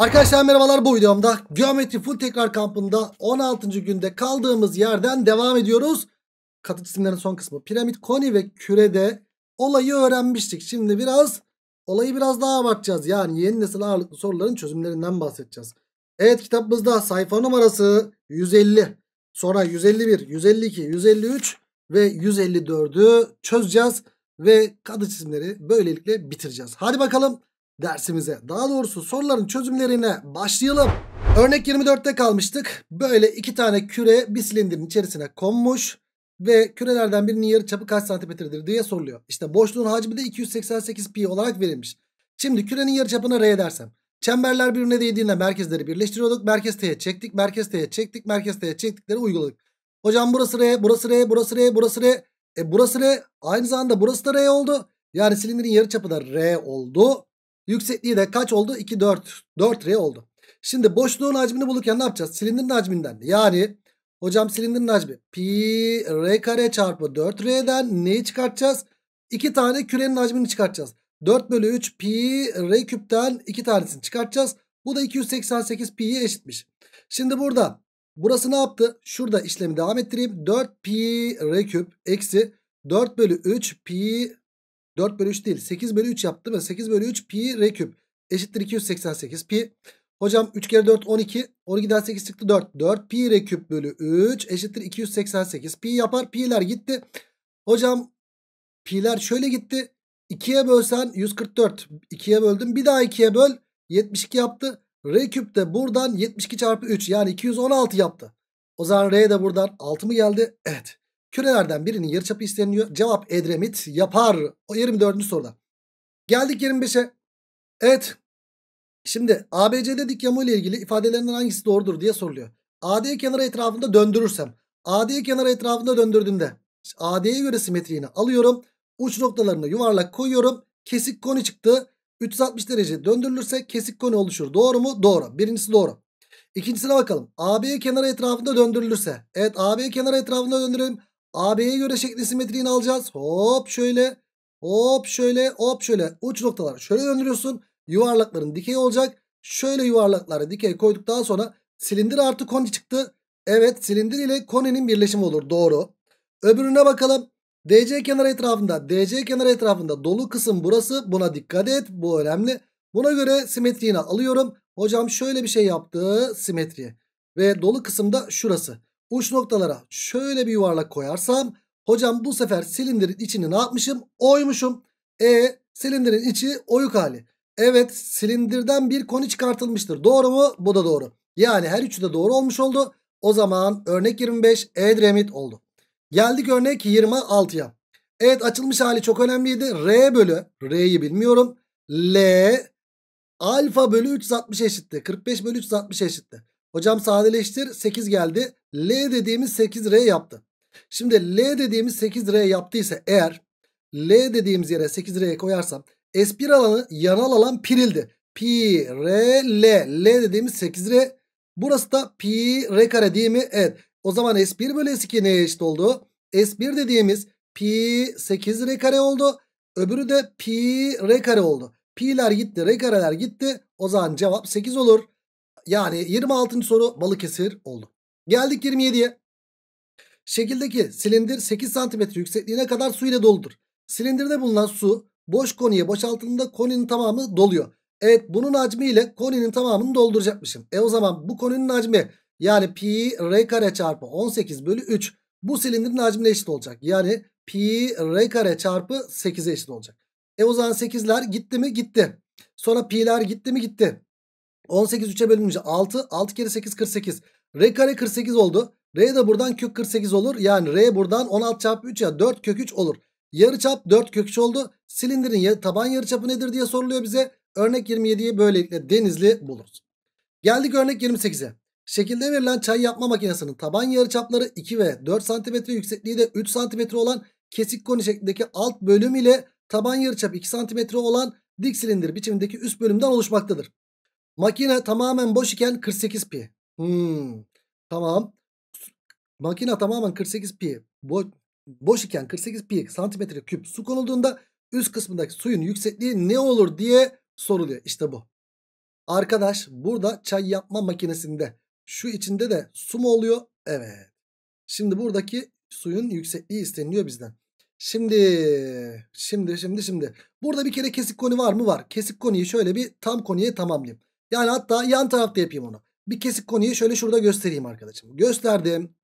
Arkadaşlar merhabalar bu videomda geometri full tekrar kampında 16. günde kaldığımız yerden devam ediyoruz. Katı cisimlerin son kısmı piramit, koni ve kürede olayı öğrenmiştik. Şimdi biraz olayı biraz daha abartacağız. Yani yeni nesil ağırlıklı soruların çözümlerinden bahsedeceğiz. Evet kitabımızda sayfa numarası 150 sonra 151, 152, 153 ve 154'ü çözeceğiz. Ve katı cisimleri böylelikle bitireceğiz. Hadi bakalım dersimize daha doğrusu soruların çözümlerine başlayalım. Örnek 24'te kalmıştık. Böyle iki tane küre bir silindirin içerisine konmuş ve kürelerden birinin yarı çapı kaç santimetredir diye soruluyor. İşte boşluğun hacmi de 288 pi olarak verilmiş. Şimdi kürenin yarı çapına r dersem. Çemberler birbirine değdiğinde merkezleri birleştiriyorduk. Merkez T'ye çektik, merkez T'ye çektik, merkez T'ye çektikleri uyguladık. Hocam burası R, burası R, burası R, burası R. E burası R. Aynı zamanda burası da R oldu. Yani silindirin yarı çapı da R oldu. Yüksekliği de kaç oldu? 2, 4. 4R oldu. Şimdi boşluğun hacmini bulurken ne yapacağız? Silindirin hacminden. Yani hocam silindirin hacmi pi r kare çarpı 4r'den neyi çıkartacağız? 2 tane kürenin hacmini çıkartacağız. 4 bölü 3 pi r küpten 2 tanesini çıkartacağız. Bu da 288 pi'ye eşitmiş. Şimdi burada burası ne yaptı? Şurada işlemi devam ettireyim. 4 pi r küp eksi 4 bölü 3 pi 4 bölü 3 değil 8 bölü 3 yaptı mı? 8 bölü 3 pi r küp eşittir 288 pi. Hocam 3 kere 4 12. 12'den 8 çıktı 4. 4 pi r küp bölü 3 eşittir 288 pi yapar. Pi'ler gitti. Hocam pi'ler şöyle gitti. 2'ye bölsen 144. 2'ye böldüm. Bir daha 2'ye böl. 72 yaptı. R küp de buradan 72 çarpı 3 yani 216 yaptı. O zaman R de buradan 6 mı geldi? Evet. Kürelerden birinin yarıçapı isteniyor. Cevap Edremit yapar. O 24. soruda. Geldik 25'e. Evet. Şimdi ABCD dik yamu ile ilgili ifadelerinden hangisi doğrudur diye soruluyor. AD kenarı etrafında döndürürsem. AD kenarı etrafında döndürdüğümde AD'ye göre simetriğini alıyorum. Uç noktalarını yuvarlak koyuyorum. Kesik koni çıktı. 360 derece döndürülürse kesik koni oluşur. Doğru mu? Doğru. Birincisi doğru. İkincisine bakalım. AB kenarı etrafında döndürülürse. Evet AB kenarı etrafında döndürelim. AB'ye göre şekli simetriğini alacağız. Hop şöyle. Hop şöyle. Hop şöyle. Uç noktalar şöyle döndürüyorsun. Yuvarlakların dikey olacak. Şöyle yuvarlakları dikey koyduk daha sonra silindir artı koni çıktı. Evet silindir ile koninin birleşimi olur. Doğru. Öbürüne bakalım. DC kenarı etrafında. DC kenarı etrafında dolu kısım burası. Buna dikkat et. Bu önemli. Buna göre simetriğini alıyorum. Hocam şöyle bir şey yaptı simetriye. Ve dolu kısımda şurası uç noktalara şöyle bir yuvarlak koyarsam hocam bu sefer silindirin içini ne yapmışım? Oymuşum. E silindirin içi oyuk hali. Evet silindirden bir koni çıkartılmıştır. Doğru mu? Bu da doğru. Yani her üçü de doğru olmuş oldu. O zaman örnek 25 Edremit oldu. Geldik örnek 26'ya. Evet açılmış hali çok önemliydi. R bölü R'yi bilmiyorum. L alfa bölü 360 eşitti. 45 bölü 360 eşitti. Hocam sadeleştir 8 geldi. L dediğimiz 8R yaptı. Şimdi L dediğimiz 8R yaptıysa eğer L dediğimiz yere 8R'ye koyarsam S1 alanı yanal alan pirildi. Pi, R, L. L dediğimiz 8R. Burası da pi, R kare değil mi? Evet. O zaman S1 bölü S2 neye eşit oldu? S1 dediğimiz pi 8R kare oldu. Öbürü de pi R kare oldu. Pi'ler gitti, R kareler gitti. O zaman cevap 8 olur. Yani 26. soru Balıkesir oldu. Geldik 27'ye. Şekildeki silindir 8 cm yüksekliğine kadar su ile doludur. Silindirde bulunan su boş koniye boşaltıldığında koninin tamamı doluyor. Evet bunun hacmi ile koninin tamamını dolduracakmışım. E o zaman bu koninin hacmi yani pi r kare çarpı 18 bölü 3 bu silindirin hacmine eşit olacak. Yani pi r kare çarpı 8'e eşit olacak. E o zaman 8'ler gitti mi gitti. Sonra pi'ler gitti mi gitti. 18 3'e bölünce 6. 6 kere 8 48. R kare 48 oldu. R de buradan kök 48 olur. Yani R buradan 16 çarpı 3 ya 4 kök 3 olur. Yarı çap 4 kök 3 oldu. Silindirin ya, taban yarıçapı nedir diye soruluyor bize. Örnek 27'yi böylelikle denizli buluruz. Geldik örnek 28'e. Şekilde verilen çay yapma makinesinin taban yarıçapları 2 ve 4 cm yüksekliği de 3 cm olan kesik koni şeklindeki alt bölüm ile taban yarıçap 2 cm olan dik silindir biçimindeki üst bölümden oluşmaktadır. Makine tamamen boş iken 48 pi. Hmm, tamam. Makine tamamen 48 pi bo boş iken 48 pi santimetre küp su konulduğunda üst kısmındaki suyun yüksekliği ne olur diye soruluyor. İşte bu. Arkadaş burada çay yapma makinesinde şu içinde de su mu oluyor? Evet. Şimdi buradaki suyun yüksekliği isteniliyor bizden. Şimdi şimdi şimdi şimdi burada bir kere kesik koni var mı? Var. Kesik koniyi şöyle bir tam koniye tamamlayayım. Yani hatta yan tarafta yapayım onu bir kesik konuyu şöyle şurada göstereyim arkadaşım. Gösterdim.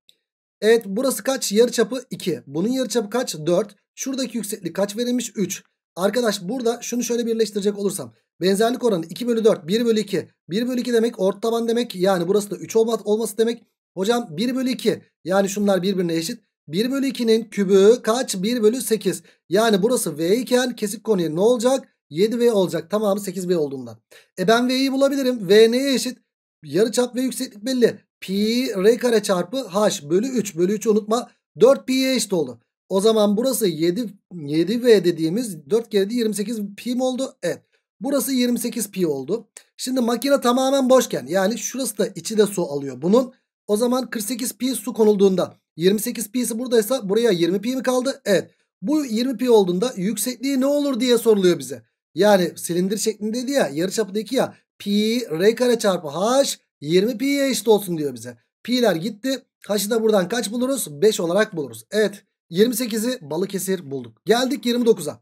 Evet burası kaç? Yarıçapı 2. Bunun yarıçapı kaç? 4. Şuradaki yükseklik kaç verilmiş? 3. Arkadaş burada şunu şöyle birleştirecek olursam. Benzerlik oranı 2 bölü 4. 1 bölü 2. 1 bölü 2 demek ort taban demek. Yani burası da 3 olması demek. Hocam 1 bölü 2. Yani şunlar birbirine eşit. 1 bölü 2'nin kübü kaç? 1 bölü 8. Yani burası V iken kesik konuya ne olacak? 7V olacak. Tamamı 8V olduğundan. E ben V'yi bulabilirim. V neye eşit? Yarı çap ve yükseklik belli. Pi r kare çarpı h bölü 3 bölü 3 unutma 4 pi'ye eşit oldu. O zaman burası 7 7v dediğimiz 4 kere de 28 pi mi oldu? Evet. Burası 28 pi oldu. Şimdi makine tamamen boşken yani şurası da içi de su alıyor bunun. O zaman 48 pi su konulduğunda 28 pi'si buradaysa buraya 20 pi mi kaldı? Evet. Bu 20 pi olduğunda yüksekliği ne olur diye soruluyor bize. Yani silindir şeklindeydi ya yarıçapı da 2 ya pi r kare çarpı h 20 pi'ye eşit olsun diyor bize. Pi'ler gitti. H'ı da buradan kaç buluruz? 5 olarak buluruz. Evet 28'i Balıkesir bulduk. Geldik 29'a.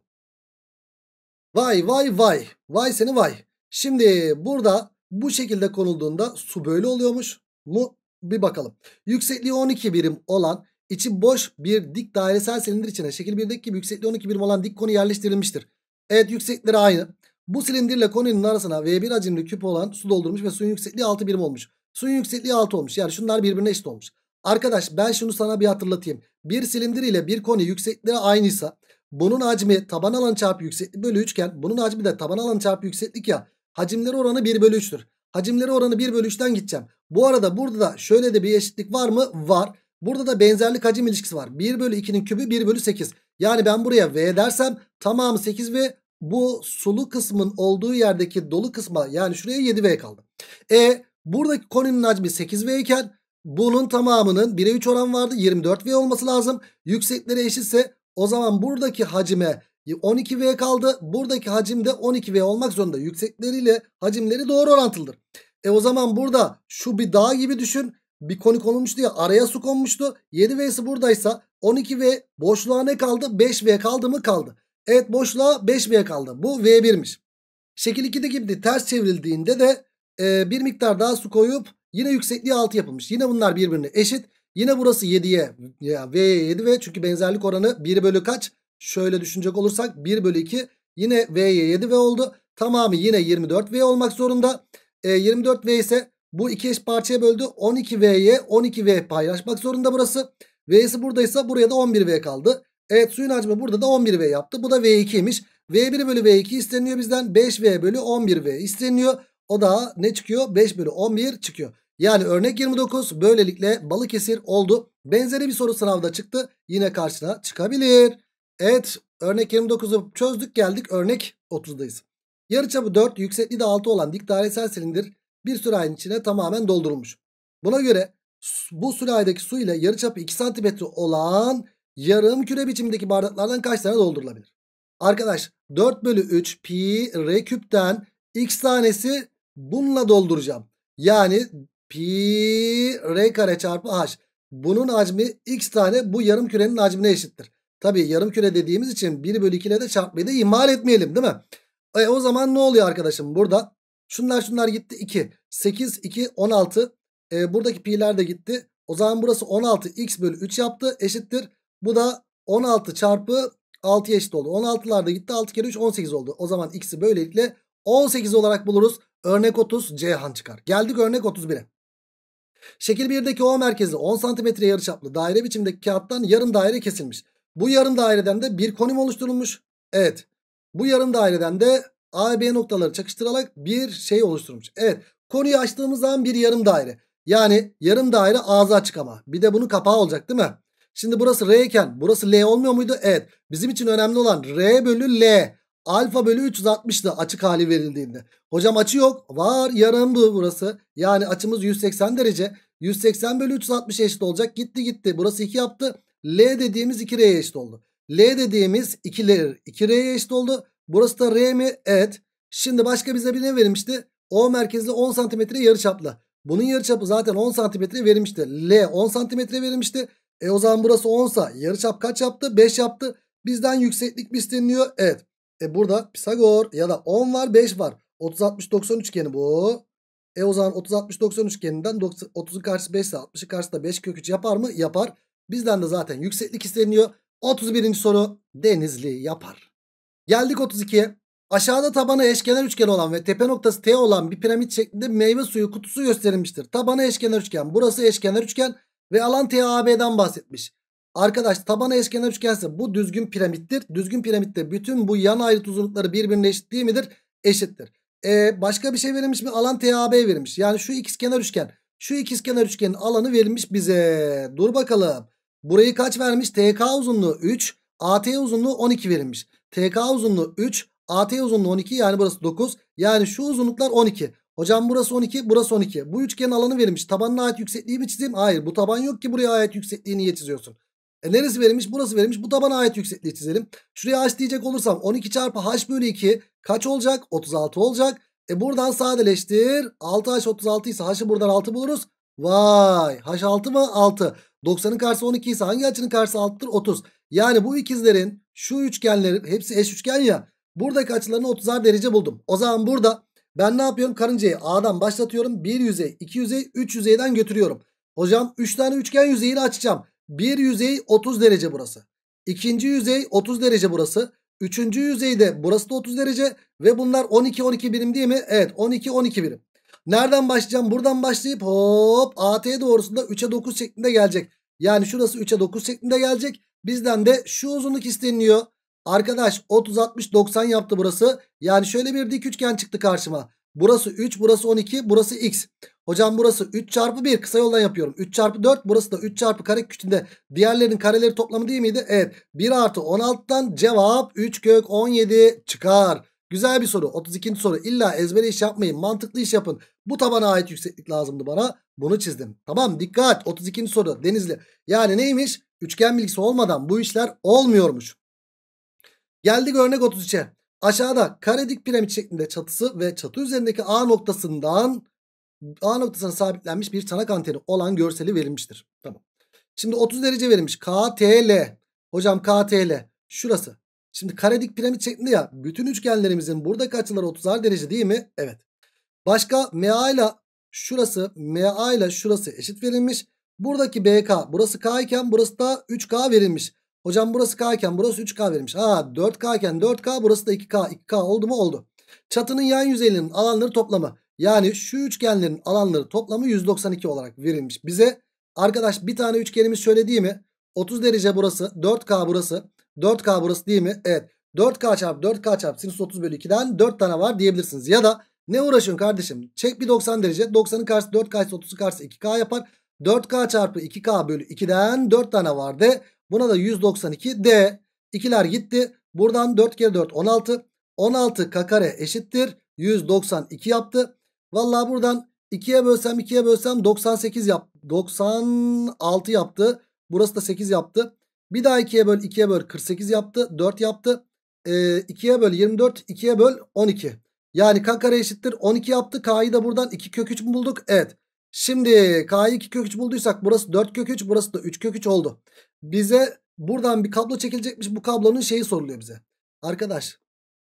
Vay vay vay. Vay seni vay. Şimdi burada bu şekilde konulduğunda su böyle oluyormuş mu? Bir bakalım. Yüksekliği 12 birim olan içi boş bir dik dairesel silindir içine şekil 1'deki gibi yüksekliği 12 birim olan dik konu yerleştirilmiştir. Evet yüksekleri aynı. Bu silindirle koninin arasına V1 hacimli küp olan su doldurmuş ve suyun yüksekliği 6 birim olmuş. Suyun yüksekliği 6 olmuş. Yani şunlar birbirine eşit olmuş. Arkadaş ben şunu sana bir hatırlatayım. Bir silindir ile bir koni yüksekliği aynıysa bunun hacmi taban alan çarpı yükseklik bölü 3 iken bunun hacmi de taban alan çarpı yükseklik ya hacimleri oranı 1 bölü 3'tür. Hacimleri oranı 1 bölü 3'ten gideceğim. Bu arada burada da şöyle de bir eşitlik var mı? Var. Burada da benzerlik hacim ilişkisi var. 1 bölü 2'nin kübü 1 bölü 8. Yani ben buraya V dersem tamamı 8 ve bu sulu kısmın olduğu yerdeki dolu kısma yani şuraya 7V kaldı. E buradaki koninin hacmi 8V iken bunun tamamının 1'e 3 oran vardı 24V olması lazım. Yüksekleri eşitse o zaman buradaki hacime 12V kaldı. Buradaki hacimde 12V olmak zorunda. Yüksekleriyle hacimleri doğru orantılıdır. E o zaman burada şu bir dağ gibi düşün. Bir konik konulmuştu ya araya su konmuştu. 7V'si buradaysa 12V boşluğa ne kaldı? 5V kaldı mı? Kaldı. Evet boşluğa 5B kaldı. Bu V1'miş. Şekil 2'de gibi ters çevrildiğinde de e, bir miktar daha su koyup yine yüksekliği 6 yapılmış. Yine bunlar birbirine eşit. Yine burası 7'ye ya V'ye 7 ve çünkü benzerlik oranı 1 bölü kaç? Şöyle düşünecek olursak 1 bölü 2 yine V'ye 7 V oldu. Tamamı yine 24V olmak zorunda. E, 24V ise bu iki eş parçaya böldü. 12V'ye 12V paylaşmak zorunda burası. V'si buradaysa buraya da 11V kaldı. Evet suyun hacmi burada da 11V yaptı. Bu da V2'ymiş. V1 bölü V2 isteniyor bizden. 5V bölü 11V isteniyor. O da ne çıkıyor? 5 bölü 11 çıkıyor. Yani örnek 29 böylelikle Balıkesir oldu. Benzeri bir soru sınavda çıktı. Yine karşına çıkabilir. Evet örnek 29'u çözdük geldik örnek 30'dayız. Yarıçapı 4 yüksekliği de 6 olan dik dairesel silindir bir sürahin içine tamamen doldurulmuş. Buna göre bu sülahideki su ile yarıçapı 2 cm olan yarım küre biçimindeki bardaklardan kaç tane doldurulabilir? Arkadaş 4 bölü 3 pi r küpten x tanesi bununla dolduracağım. Yani pi r kare çarpı h. Bunun hacmi x tane bu yarım kürenin hacmine eşittir. Tabi yarım küre dediğimiz için 1 bölü 2 ile de çarpmayı da ihmal etmeyelim değil mi? E, o zaman ne oluyor arkadaşım burada? Şunlar şunlar gitti 2. 8, 2, 16. E, buradaki pi'ler de gitti. O zaman burası 16 x bölü 3 yaptı eşittir. Bu da 16 çarpı 6 eşit oldu. 16'lar da gitti. 6 kere 3 18 oldu. O zaman x'i böylelikle 18 olarak buluruz. Örnek 30 Ceyhan çıkar. Geldik örnek 31'e. Şekil 1'deki O merkezi 10 santimetre yarıçaplı daire biçimdeki kağıttan yarım daire kesilmiş. Bu yarım daireden de bir konum oluşturulmuş. Evet. Bu yarım daireden de A B noktaları çakıştırarak bir şey oluşturmuş. Evet. Konuyu açtığımız zaman bir yarım daire. Yani yarım daire ağza açık ama. Bir de bunun kapağı olacak değil mi? Şimdi burası R iken burası L olmuyor muydu? Evet. Bizim için önemli olan R bölü L. Alfa bölü 360'da açık hali verildiğinde. Hocam açı yok. Var yarım bu burası. Yani açımız 180 derece. 180 bölü 360 eşit olacak. Gitti gitti. Burası 2 yaptı. L dediğimiz 2R'ye eşit oldu. L dediğimiz 2L, 2R'ye eşit oldu. Burası da R mi? Evet. Şimdi başka bize bir ne verilmişti? O merkezli 10 cm yarıçaplı. Bunun yarıçapı zaten 10 santimetre verilmişti. L 10 santimetre verilmişti. E o zaman burası 10 sa yarıçap kaç yaptı? 5 yaptı. Bizden yükseklik mi isteniyor? Evet. E burada Pisagor ya da 10 var 5 var. 30-60-90 üçgeni bu. E o zaman 30-60-90 üçgeninden 30'un karşısı 5 ise 60'ın karşısı da 5 kök 3 yapar mı? Yapar. Bizden de zaten yükseklik isteniyor. 31. soru Denizli yapar. Geldik 32'ye. Aşağıda tabanı eşkenar üçgen olan ve tepe noktası T olan bir piramit şeklinde meyve suyu kutusu gösterilmiştir. Tabanı eşkenar üçgen. Burası eşkenar üçgen. Ve alan TAB'den bahsetmiş. Arkadaş tabana eşkenar üçgense bu düzgün piramittir. Düzgün piramitte bütün bu yan ayrıt uzunlukları birbirine eşit değil midir? Eşittir. Ee, başka bir şey verilmiş mi? Alan TAB verilmiş. Yani şu ikizkenar üçgen. Şu ikizkenar üçgenin alanı verilmiş bize. Dur bakalım. Burayı kaç vermiş? TK uzunluğu 3. AT uzunluğu 12 verilmiş. TK uzunluğu 3. AT uzunluğu 12 yani burası 9. Yani şu uzunluklar 12. Hocam burası 12 burası 12. Bu üçgenin alanı verilmiş. Tabanına ait yüksekliği mi çizeyim? Hayır bu taban yok ki buraya ait yüksekliği niye çiziyorsun? E neresi verilmiş? Burası verilmiş. Bu tabana ait yüksekliği çizelim. Şuraya h diyecek olursam 12 çarpı h bölü 2 kaç olacak? 36 olacak. E buradan sadeleştir. 6h 36 ise h'ı buradan 6 buluruz. Vay h 6 mı? 6. 90'ın karşısı 12 ise hangi açının karşısı 6'dır? 30. Yani bu ikizlerin şu üçgenlerin hepsi eş üçgen ya. Buradaki açılarını 30'ar derece buldum. O zaman burada ben ne yapıyorum? Karıncayı A'dan başlatıyorum. Bir yüzey, iki yüzey, üç yüzeyden götürüyorum. Hocam 3 tane üçgen yüzeyini açacağım. Bir yüzey 30 derece burası. İkinci yüzey 30 derece burası. Üçüncü yüzeyde burası da 30 derece. Ve bunlar 12-12 birim değil mi? Evet 12-12 birim. Nereden başlayacağım? Buradan başlayıp hop AT doğrusunda 3'e 9 şeklinde gelecek. Yani şurası 3'e 9 şeklinde gelecek. Bizden de şu uzunluk isteniliyor. Arkadaş 30 60 90 yaptı burası. Yani şöyle bir dik üçgen çıktı karşıma. Burası 3 burası 12 burası x. Hocam burası 3 çarpı 1 kısa yoldan yapıyorum. 3 çarpı 4 burası da 3 çarpı kare küçüğünde diğerlerinin kareleri toplamı değil miydi? Evet 1 artı 16'dan cevap 3 kök 17 çıkar. Güzel bir soru 32. soru illa ezbere iş yapmayın mantıklı iş yapın. Bu tabana ait yükseklik lazımdı bana bunu çizdim. Tamam dikkat 32. soru denizli yani neymiş? Üçgen bilgisi olmadan bu işler olmuyormuş. Geldik örnek 33'e. Aşağıda karedik piramit şeklinde çatısı ve çatı üzerindeki A noktasından A noktasına sabitlenmiş bir çanak anteni olan görseli verilmiştir. Tamam. Şimdi 30 derece verilmiş. KTL. Hocam KTL. Şurası. Şimdi karedik piramit şeklinde ya. Bütün üçgenlerimizin buradaki açıları 30'ar derece değil mi? Evet. Başka MA ile şurası MA ile şurası eşit verilmiş. Buradaki BK burası K iken burası da 3K verilmiş. Hocam burası K iken burası 3K verilmiş. Aa 4K iken 4K burası da 2K. 2K oldu mu oldu. Çatının yan yüzeylerinin alanları toplamı. Yani şu üçgenlerin alanları toplamı 192 olarak verilmiş. Bize arkadaş bir tane üçgenimiz şöyle değil mi? 30 derece burası 4K burası 4K burası değil mi? Evet 4K çarpı 4K çarpı sinüs 30 bölü 2'den 4 tane var diyebilirsiniz. Ya da ne uğraşıyorsun kardeşim? Çek bir 90 derece 90'ın karşısı 4K ise karşısı 2K yapar. 4K çarpı 2K bölü 2'den 4 tane var de Buna da 192 D. İkiler gitti. Buradan 4 kere 4 16. 16 k kare eşittir. 192 yaptı. Valla buradan 2'ye bölsem 2'ye bölsem 98 yap 96 yaptı. Burası da 8 yaptı. Bir daha 2'ye böl 2'ye böl 48 yaptı. 4 yaptı. Ee, 2'ye böl 24 2'ye böl 12. Yani k kare eşittir 12 yaptı. K'yı da buradan 2 kök 3 mü bulduk? Evet. Şimdi k'yı 2 kök 3 bulduysak burası 4 kök 3 burası da 3 kök 3 oldu. Bize buradan bir kablo çekilecekmiş. Bu kablonun şeyi soruluyor bize. Arkadaş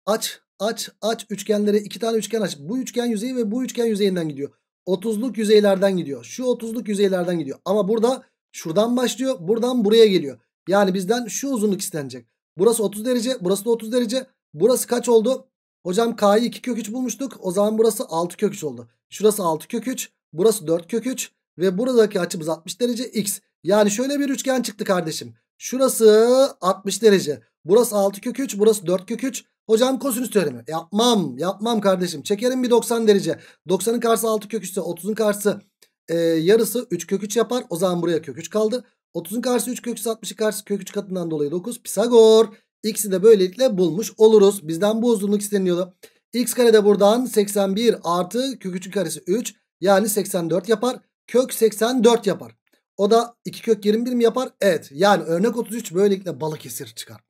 aç aç aç üçgenlere iki tane üçgen aç. Bu üçgen yüzeyi ve bu üçgen yüzeyinden gidiyor. 30'luk yüzeylerden gidiyor. Şu 30'luk yüzeylerden gidiyor. Ama burada şuradan başlıyor. Buradan buraya geliyor. Yani bizden şu uzunluk istenecek. Burası 30 derece. Burası da 30 derece. Burası kaç oldu? Hocam K'yı 2 kök 3 bulmuştuk. O zaman burası 6 kök 3 oldu. Şurası 6 kök 3. Burası 4 kök 3. Ve buradaki açımız 60 derece x. Yani şöyle bir üçgen çıktı kardeşim. Şurası 60 derece. Burası 6 kök 3. Burası 4 kök 3. Hocam kosinüs teoremi. Yapmam. Yapmam kardeşim. Çekerim bir 90 derece. 90'ın karşısı 6 kök 3 ise 30'un karşısı e, yarısı 3 kök 3 yapar. O zaman buraya kök 3 kaldı. 30'un karşısı 3 kök 3 60'ın karşısı kök 3 katından dolayı 9. Pisagor. X'i de böylelikle bulmuş oluruz. Bizden bu uzunluk isteniyordu. X kare de buradan 81 artı kök 3'ün karesi 3. Yani 84 yapar. Kök 84 yapar. O da 2 kök 21 mi yapar? Evet. Yani örnek 33 böylelikle Balıkesir çıkar.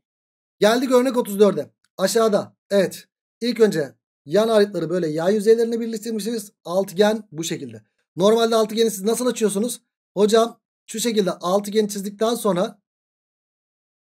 Geldik örnek 34'e. Aşağıda. Evet. İlk önce yan ayrıtları böyle yay yüzeylerine birleştirmişiz. Altıgen bu şekilde. Normalde altıgeni siz nasıl açıyorsunuz? Hocam şu şekilde altıgeni çizdikten sonra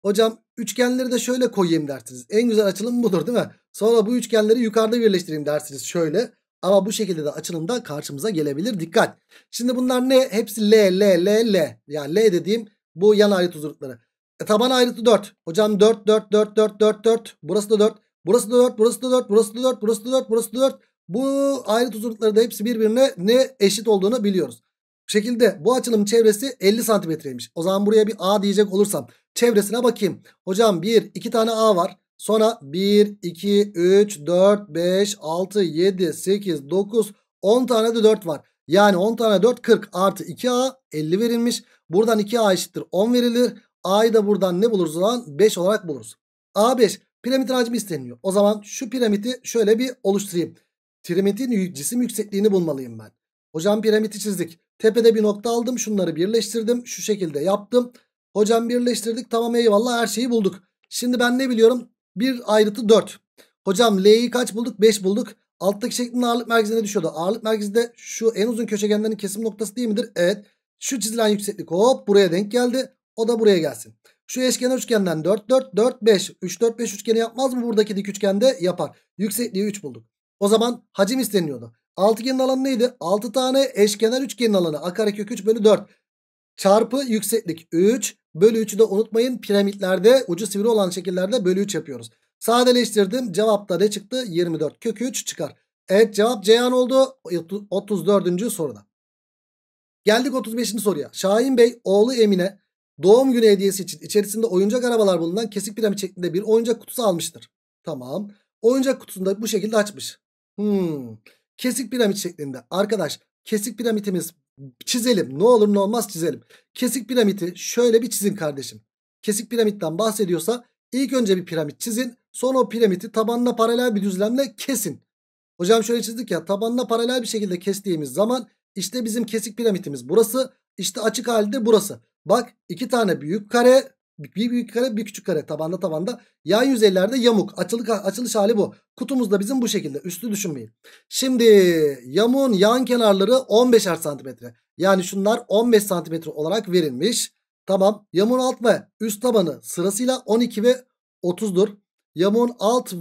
hocam üçgenleri de şöyle koyayım dersiniz. En güzel açılım budur değil mi? Sonra bu üçgenleri yukarıda birleştireyim dersiniz şöyle. Ama bu şekilde de açılım da karşımıza gelebilir. Dikkat. Şimdi bunlar ne? Hepsi L, L, L, L. Yani L dediğim bu yan ayrıt uzunlukları. E, taban ayrıtı 4. Hocam 4, 4, 4, 4, 4, 4. Burası da 4. Burası da 4, burası da 4, burası da 4, burası da 4, burası da 4. Bu ayrıt uzunlukları da hepsi birbirine ne eşit olduğunu biliyoruz. Bu şekilde bu açılım çevresi 50 santimetreymiş. O zaman buraya bir A diyecek olursam çevresine bakayım. Hocam 1, 2 tane A var. Sonra 1, 2, 3, 4, 5, 6, 7, 8, 9, 10 tane de 4 var. Yani 10 tane 4 40 artı 2A 50 verilmiş. Buradan 2A eşittir 10 verilir. A'yı da buradan ne buluruz lan? 5 olarak buluruz. A5 piramidin hacmi isteniyor. O zaman şu piramidi şöyle bir oluşturayım. Piramidin cisim yüksekliğini bulmalıyım ben. Hocam piramidi çizdik. Tepede bir nokta aldım. Şunları birleştirdim. Şu şekilde yaptım. Hocam birleştirdik. Tamam eyvallah her şeyi bulduk. Şimdi ben ne biliyorum? 1 ayrıtı 4. Hocam L'yi kaç bulduk? 5 bulduk. Alttaki şeklin ağırlık merkezine düşüyordu. Ağırlık merkezde şu en uzun köşegenlerin kesim noktası değil midir? Evet. Şu çizilen yükseklik hop buraya denk geldi. O da buraya gelsin. Şu eşkenar üçgenden 4 4 4 5 3 4 5 üçgeni yapmaz mı buradaki dik üçgende? Yapar. Yüksekliği 3 bulduk. O zaman hacim isteniyordu. Altıgenin alanı neydi? 6 tane eşkenar üçgenin alanı. A kare karekök 3 bölü 4. Çarpı yükseklik 3 Bölü 3'ü de unutmayın piramitlerde ucu sivri olan şekillerde bölü 3 yapıyoruz. Sadeleştirdim. Cevapta ne çıktı? 24 kökü 3 çıkar. Evet cevap Ceyhan oldu 34. soruda. Geldik 35. soruya. Şahin Bey oğlu Emine doğum günü hediyesi için içerisinde oyuncak arabalar bulunan kesik piramit şeklinde bir oyuncak kutusu almıştır. Tamam. Oyuncak kutusunda bu şekilde açmış. Hmm. Kesik piramit şeklinde. Arkadaş kesik piramitimiz çizelim. Ne olur ne olmaz çizelim. Kesik piramidi şöyle bir çizin kardeşim. Kesik piramitten bahsediyorsa ilk önce bir piramit çizin. Sonra o piramidi tabanına paralel bir düzlemle kesin. Hocam şöyle çizdik ya tabanına paralel bir şekilde kestiğimiz zaman işte bizim kesik piramitimiz burası. İşte açık halde burası. Bak iki tane büyük kare bir büyük kare bir küçük kare tabanda tabanda yan yüzeylerde yamuk. Açılık, açılış hali bu. Kutumuzda bizim bu şekilde. Üstü düşünmeyin. Şimdi yamuğun yan kenarları 15'er santimetre. Yani şunlar 15 santimetre olarak verilmiş. Tamam. Yamuğun alt ve üst tabanı sırasıyla 12 ve 30'dur. Yamuğun alt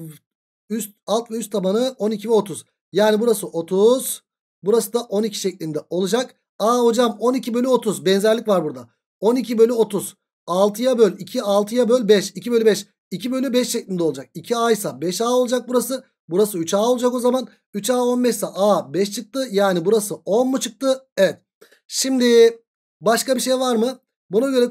üst alt ve üst tabanı 12 ve 30. Yani burası 30. Burası da 12 şeklinde olacak. Aa hocam 12 bölü 30 benzerlik var burada. 12 bölü 30. 6'ya böl 2 6'ya böl 5 2 bölü 5 2 bölü 5 şeklinde olacak. 2A ise 5A olacak burası. Burası 3A olacak o zaman. 3A 15 ise A 5 çıktı. Yani burası 10 mu çıktı? Evet. Şimdi başka bir şey var mı? Buna göre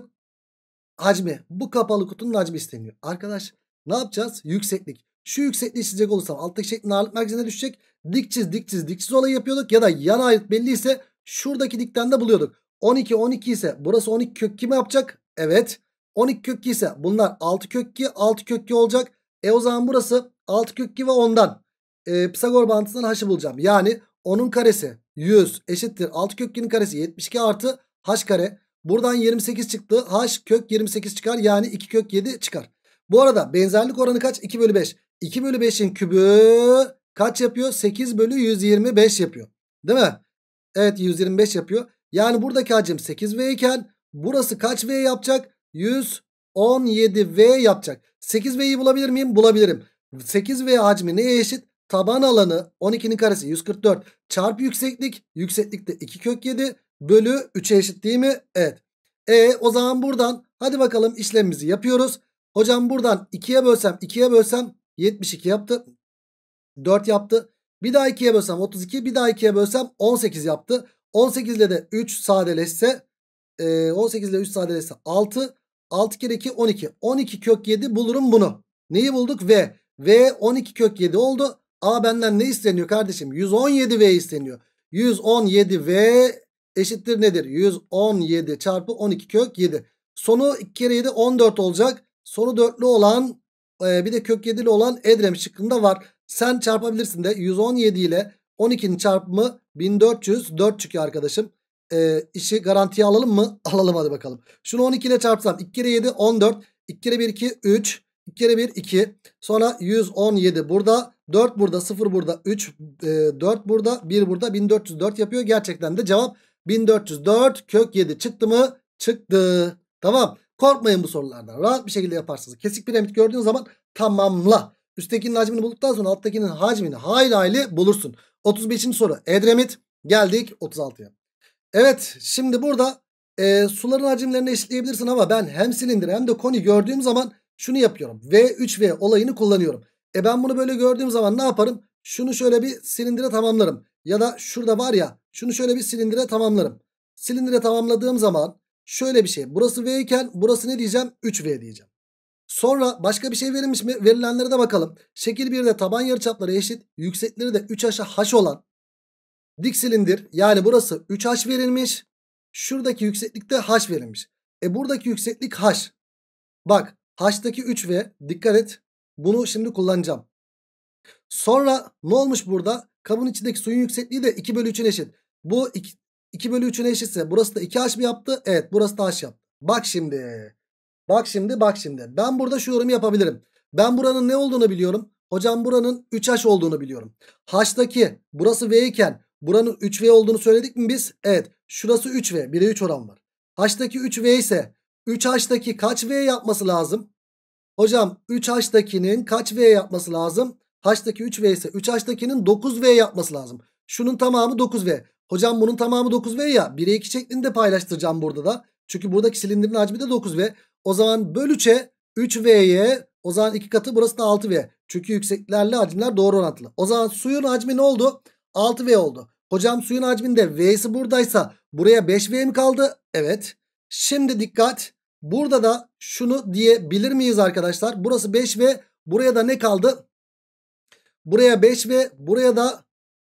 hacmi. Bu kapalı kutunun hacmi isteniyor. Arkadaş ne yapacağız? Yükseklik. Şu yüksekliği çizecek olursam alttaki şeklin ağırlık merkezine düşecek. Dik çiz dik çiz dik çiz olayı yapıyorduk. Ya da yan ağırlık belli ise şuradaki dikten de buluyorduk. 12 12 ise burası 12 kök kimi yapacak? Evet. 12 kök ise bunlar 6 kök 2 6 kök 2 olacak. E o zaman burası 6 kök 2 ve 10'dan e, Pisagor bantından haşı bulacağım. Yani 10'un karesi 100 eşittir 6 kök 2'nin karesi 72 artı h kare. Buradan 28 çıktı. h kök 28 çıkar yani 2 kök 7 çıkar. Bu arada benzerlik oranı kaç? 2 bölü 5. 2 bölü 5'in kübü kaç yapıyor? 8 bölü 125 yapıyor. Değil mi? Evet 125 yapıyor. Yani buradaki hacim 8 ve iken Burası kaç V yapacak? 117 V yapacak. 8 V'yi bulabilir miyim? Bulabilirim. 8 V hacmi neye eşit? Taban alanı 12'nin karesi 144 çarpı yükseklik. Yükseklikte 2 kök 7 bölü 3'e eşit değil mi? Evet. E o zaman buradan hadi bakalım işlemimizi yapıyoruz. Hocam buradan 2'ye bölsem 2'ye bölsem 72 yaptı. 4 yaptı. Bir daha 2'ye bölsem 32 bir daha 2'ye bölsem 18 yaptı. 18 ile de 3 sadeleşse 18 ee, ile 3 sadelese 6. 6 kere 2 12. 12 kök 7 bulurum bunu. Neyi bulduk? V. V 12 kök 7 oldu. A benden ne isteniyor kardeşim? 117 V isteniyor. 117 V eşittir nedir? 117 çarpı 12 kök 7. Sonu 2 kere 7 14 olacak. Sonu 4'lü olan e, bir de kök 7'li olan Edrem şıkkında var. Sen çarpabilirsin de 117 ile 12'nin çarpımı 1400 4 çıkıyor arkadaşım e, işi garantiye alalım mı? Alalım hadi bakalım. Şunu 12 ile çarpsam 2 kere 7 14. 2 kere 1 2 3. 2 kere 1 2. Sonra 117 burada. 4 burada 0 burada 3 e, 4 burada 1 burada 1404 yapıyor. Gerçekten de cevap 1404 kök 7 çıktı mı? Çıktı. Tamam. Korkmayın bu sorulardan. Rahat bir şekilde yaparsınız. Kesik piramit gördüğün zaman tamamla. Üsttekinin hacmini bulduktan sonra alttakinin hacmini hayli hayli bulursun. 35. soru Edremit. Geldik 36'ya. Evet şimdi burada e, suların hacimlerini eşitleyebilirsin ama ben hem silindir hem de koni gördüğüm zaman şunu yapıyorum. V3V olayını kullanıyorum. E ben bunu böyle gördüğüm zaman ne yaparım? Şunu şöyle bir silindire tamamlarım. Ya da şurada var ya şunu şöyle bir silindire tamamlarım. Silindire tamamladığım zaman şöyle bir şey. Burası V iken burası ne diyeceğim? 3V diyeceğim. Sonra başka bir şey verilmiş mi? Verilenlere de bakalım. Şekil 1'de taban yarıçapları eşit, yüksekleri de 3 aşağı h olan dik silindir yani burası 3H verilmiş. Şuradaki yükseklikte H verilmiş. E buradaki yükseklik H. Bak H'daki 3 ve dikkat et bunu şimdi kullanacağım. Sonra ne olmuş burada? Kabın içindeki suyun yüksekliği de 2 bölü 3'ün eşit. Bu 2, 2 bölü 3'ün eşitse burası da 2H mı yaptı? Evet burası da H yaptı. Bak şimdi. Bak şimdi bak şimdi. Ben burada şu yorumu yapabilirim. Ben buranın ne olduğunu biliyorum. Hocam buranın 3H olduğunu biliyorum. H'daki burası V iken Buranın 3V olduğunu söyledik mi biz? Evet. Şurası 3V. 1'e 3 oran var. H'daki 3V ise 3H'daki kaç V yapması lazım? Hocam 3H'dakinin kaç V yapması lazım? H'daki 3V ise 3H'dakinin 9V yapması lazım. Şunun tamamı 9V. Hocam bunun tamamı 9V ya. 1'e 2 şeklinde paylaştıracağım burada da. Çünkü buradaki silindirin hacmi de 9V. O zaman böl 3'e 3V'ye o zaman 2 katı burası da 6V. Çünkü yükseklerle hacimler doğru orantılı. O zaman suyun hacmi ne oldu? 6V oldu. Hocam suyun hacminde V'si buradaysa buraya 5V mi kaldı? Evet. Şimdi dikkat. Burada da şunu diyebilir miyiz arkadaşlar? Burası 5V. Buraya da ne kaldı? Buraya 5V. Buraya da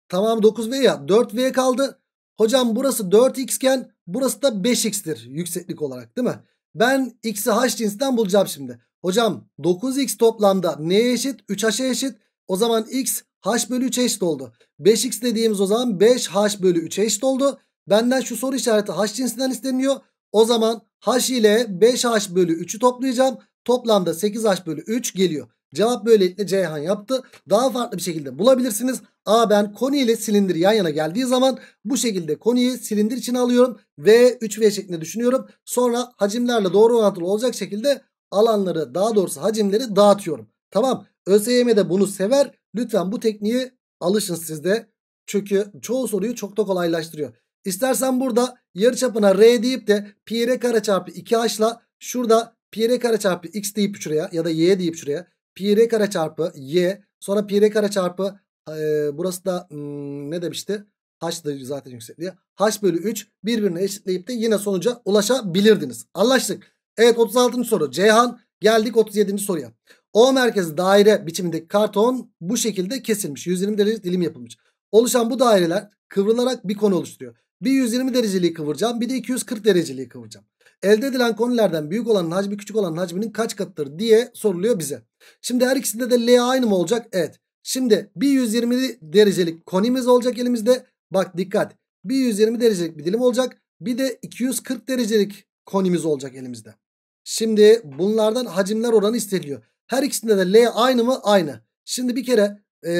tamam 9V ya 4V kaldı. Hocam burası 4x iken burası da 5x'tir yükseklik olarak değil mi? Ben x'i h cinsinden bulacağım şimdi. Hocam 9x toplamda neye eşit? 3h'a eşit. O zaman x h bölü 3'e eşit oldu. 5x dediğimiz o zaman 5h bölü 3'e eşit oldu. Benden şu soru işareti h cinsinden isteniyor. O zaman h ile 5h bölü 3'ü toplayacağım. Toplamda 8h bölü 3 geliyor. Cevap böylelikle Ceyhan yaptı. Daha farklı bir şekilde bulabilirsiniz. A ben koni ile silindir yan yana geldiği zaman bu şekilde koniyi silindir içine alıyorum. V 3V şeklinde düşünüyorum. Sonra hacimlerle doğru orantılı olacak şekilde alanları daha doğrusu hacimleri dağıtıyorum. Tamam ÖSYM'de bunu sever. Lütfen bu tekniği alışın sizde. Çünkü çoğu soruyu çok da kolaylaştırıyor. İstersen burada yarıçapına R deyip de pi r kare çarpı 2h'la şurada pi r kare çarpı x deyip şuraya ya da y deyip şuraya pi r kare çarpı y sonra pi r kare çarpı e, burası da hmm, ne demişti? H da zaten yüksekliği. H bölü 3 birbirine eşitleyip de yine sonuca ulaşabilirdiniz. Anlaştık. Evet 36. soru. Ceyhan geldik 37. soruya. O merkezi daire biçimindeki karton bu şekilde kesilmiş. 120 derece dilim yapılmış. Oluşan bu daireler kıvrılarak bir konu oluşturuyor. Bir 120 dereceliği kıvıracağım bir de 240 dereceliği kıvıracağım. Elde edilen konulardan büyük olanın hacmi küçük olanın hacminin kaç katıdır diye soruluyor bize. Şimdi her ikisinde de L aynı mı olacak? Evet. Şimdi bir 120 derecelik konimiz olacak elimizde. Bak dikkat. Bir 120 derecelik bir dilim olacak. Bir de 240 derecelik konimiz olacak elimizde. Şimdi bunlardan hacimler oranı isteniyor. Her ikisinde de L aynı mı? Aynı. Şimdi bir kere e,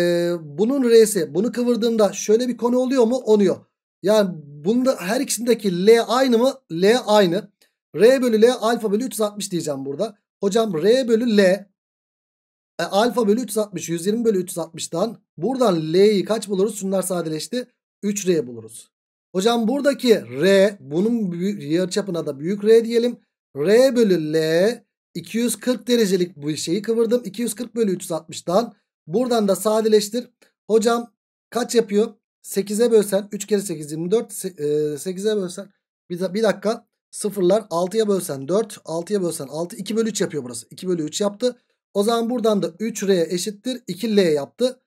bunun R'si bunu kıvırdığımda şöyle bir konu oluyor mu? Oluyor. Yani bunda her ikisindeki L aynı mı? L aynı. R bölü L alfa bölü 360 diyeceğim burada. Hocam R bölü L e, alfa bölü 360 120 bölü 360'dan buradan L'yi kaç buluruz? Şunlar sadeleşti. 3R buluruz. Hocam buradaki R bunun yarıçapına da büyük R diyelim. R bölü L 240 derecelik bu şeyi kıvırdım. 240 bölü 360'dan. Buradan da sadeleştir. Hocam kaç yapıyor? 8'e bölsen 3 kere 8 24. 8'e bölsen bir, dakika sıfırlar 6'ya bölsen 4 6'ya bölsen 6 2 bölü 3 yapıyor burası 2 bölü 3 yaptı o zaman buradan da 3R eşittir 2L yaptı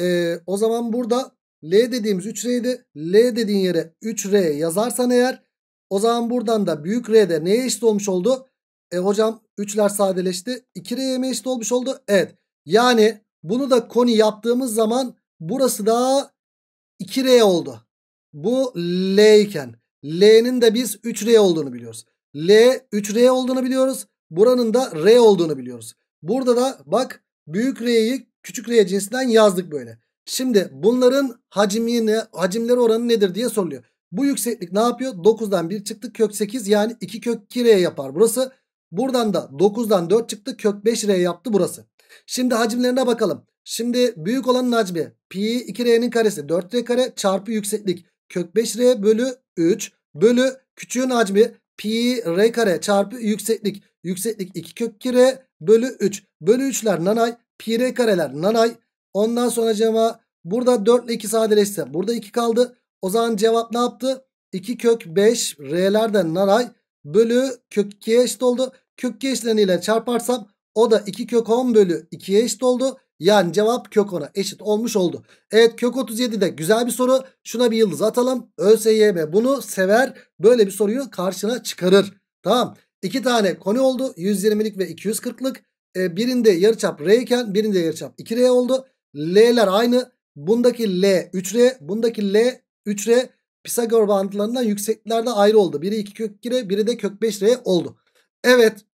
ee, o zaman burada L dediğimiz 3R'ydi L dediğin yere 3R yazarsan eğer o zaman buradan da büyük R'de neye eşit olmuş oldu e hocam 3'ler sadeleşti. 2R'ye eşit olmuş oldu. Evet. Yani bunu da koni yaptığımız zaman burası da 2R oldu. Bu L iken. L'nin de biz 3R olduğunu biliyoruz. L 3R olduğunu biliyoruz. Buranın da R olduğunu biliyoruz. Burada da bak büyük R'yi küçük R cinsinden yazdık böyle. Şimdi bunların hacmini, hacimleri oranı nedir diye soruluyor. Bu yükseklik ne yapıyor? 9'dan 1 çıktı kök 8 yani 2 kök 2 R yapar burası. Buradan da 9'dan 4 çıktı. Kök 5R yaptı burası. Şimdi hacimlerine bakalım. Şimdi büyük olanın hacmi pi 2R'nin karesi 4R kare çarpı yükseklik. Kök 5R bölü 3 bölü küçüğün hacmi pi R kare çarpı yükseklik. Yükseklik 2 kök 2R bölü 3. Bölü 3'ler nanay. Pi R kareler nanay. Ondan sonra cevap burada 4 ile 2 sadeleşse burada 2 kaldı. O zaman cevap ne yaptı? 2 kök 5 R'lerden nanay bölü kök 2'ye eşit oldu. Kök 2 eşleniyle çarparsam o da 2 kök 10 bölü 2'ye eşit oldu. Yani cevap kök 10'a eşit olmuş oldu. Evet kök 37 de güzel bir soru. Şuna bir yıldız atalım. ÖSYM bunu sever. Böyle bir soruyu karşına çıkarır. Tamam. İki tane konu oldu. 120'lik ve 240'lık. E, birinde yarıçap R iken birinde yarıçap 2R oldu. L'ler aynı. Bundaki L 3R. Bundaki L 3R. Pisagor bandlarından yükseklerde ayrı oldu. Biri 2 kök 2R biri de kök 5R oldu. Evet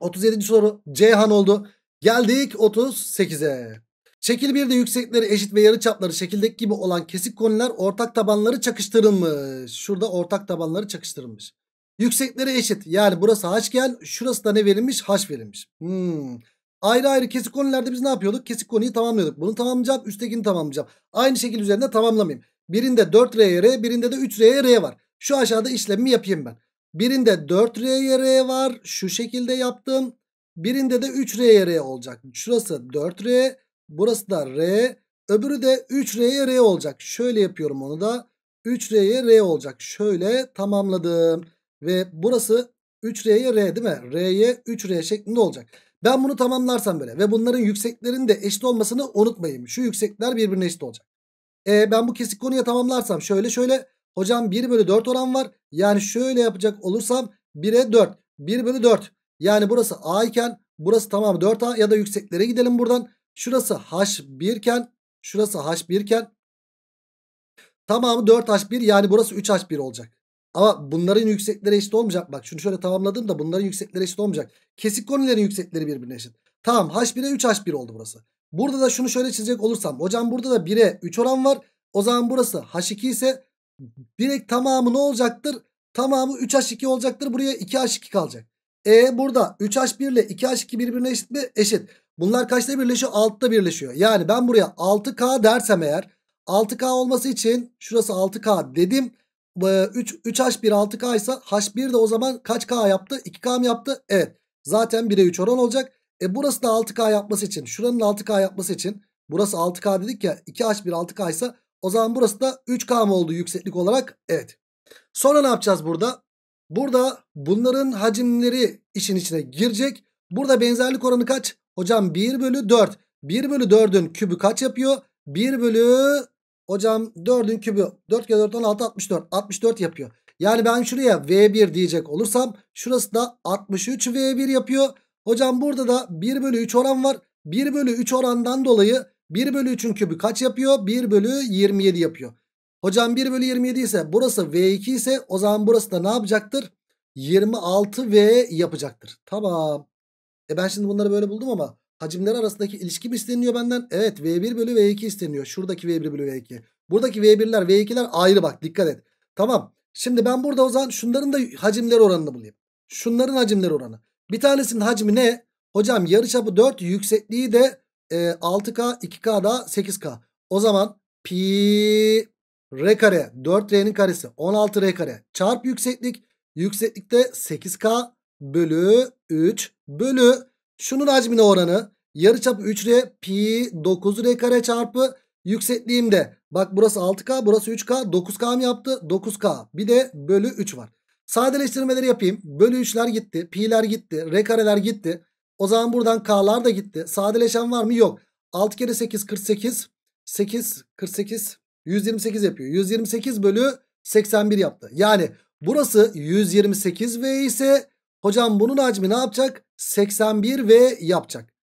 37. soru Ceyhan oldu. Geldik 38'e. Şekil 1'de yüksekleri eşit ve yarıçapları şekildeki gibi olan kesik koniler ortak tabanları çakıştırılmış. Şurada ortak tabanları çakıştırılmış. Yüksekleri eşit. Yani burası h gel. Şurası da ne verilmiş? H verilmiş. Hmm. Ayrı ayrı kesik konilerde biz ne yapıyorduk? Kesik koniyi tamamlıyorduk. Bunu tamamlayacağım. Üsttekini tamamlayacağım. Aynı şekil üzerinde tamamlamayayım. Birinde 4R'ye R, birinde de 3R'ye R var. Şu aşağıda işlemi yapayım ben. Birinde 4R'ye R var. Şu şekilde yaptım. Birinde de 3R'ye R olacak. Şurası 4R, burası da R. Öbürü de 3R'ye R olacak. Şöyle yapıyorum onu da. 3R'ye R olacak. Şöyle tamamladım. Ve burası 3R'ye R değil mi? R'ye 3R şeklinde olacak. Ben bunu tamamlarsam böyle ve bunların yükseklerinin de eşit olmasını unutmayayım. Şu yüksekler birbirine eşit olacak. E ben bu kesik konuya tamamlarsam şöyle şöyle. Hocam 1 bölü 4 oran var. Yani şöyle yapacak olursam 1'e 4. 1 bölü 4. Yani burası A iken burası tamam 4A ya da yükseklere gidelim buradan. Şurası H1 iken şurası H1 iken tamamı 4H1 yani burası 3H1 olacak. Ama bunların yüksekleri eşit olmayacak. Bak şunu şöyle tamamladım da bunların yüksekleri eşit olmayacak. Kesik konilerin yüksekleri birbirine eşit. Tamam H1'e 3H1 oldu burası. Burada da şunu şöyle çizecek olursam. Hocam burada da 1'e 3 oran var. O zaman burası H2 ise direkt tamamı ne olacaktır? Tamamı 3H2 olacaktır. Buraya 2H2 kalacak. E burada 3H1 ile 2H2 birbirine eşit mi? Eşit. Bunlar kaçta birleşiyor? 6'da birleşiyor. Yani ben buraya 6K dersem eğer 6K olması için şurası 6K dedim. 3, 3H1 6K ise H1 de o zaman kaç K yaptı? 2K mı yaptı? Evet. Zaten 1'e 3 oran olacak. E burası da 6K yapması için. Şuranın 6K yapması için. Burası 6K dedik ya. 2H1 6K ise o zaman burası da 3K mı oldu yükseklik olarak? Evet. Sonra ne yapacağız burada? Burada bunların hacimleri işin içine girecek. Burada benzerlik oranı kaç? Hocam 1 bölü 4. 1 bölü 4'ün kübü kaç yapıyor? 1 bölü hocam 4'ün kübü 4 kere 4 16 64. 64 yapıyor. Yani ben şuraya V1 diyecek olursam şurası da 63 V1 yapıyor. Hocam burada da 1 bölü 3 oran var. 1 bölü 3 orandan dolayı 1 bölü 3'ün kübü kaç yapıyor? 1 bölü 27 yapıyor. Hocam 1 bölü 27 ise burası V2 ise o zaman burası da ne yapacaktır? 26V yapacaktır. Tamam. E ben şimdi bunları böyle buldum ama hacimler arasındaki ilişki mi isteniyor benden? Evet V1 bölü V2 isteniyor. Şuradaki V1 bölü V2. Buradaki V1'ler V2'ler ayrı bak dikkat et. Tamam. Şimdi ben burada o zaman şunların da hacimler oranını bulayım. Şunların hacimler oranı. Bir tanesinin hacmi ne? Hocam yarıçapı 4 yüksekliği de e, 6K 2K da 8K. O zaman pi r kare 4r'nin karesi 16r kare çarp yükseklik. Yükseklikte 8K bölü 3 bölü şunun hacmine oranı yarıçapı 3r pi 9r kare çarpı yüksekliğimde bak burası 6K burası 3K 9K mı yaptı 9K bir de bölü 3 var. Sadeleştirmeleri yapayım. Bölü 3'ler gitti. Pi'ler gitti. R kareler gitti. O zaman buradan K'lar da gitti. Sadeleşen var mı? Yok. 6 kere 8 48. 8 48 128 yapıyor. 128 bölü 81 yaptı. Yani burası 128 V ise hocam bunun hacmi ne yapacak? 81 V yapacak.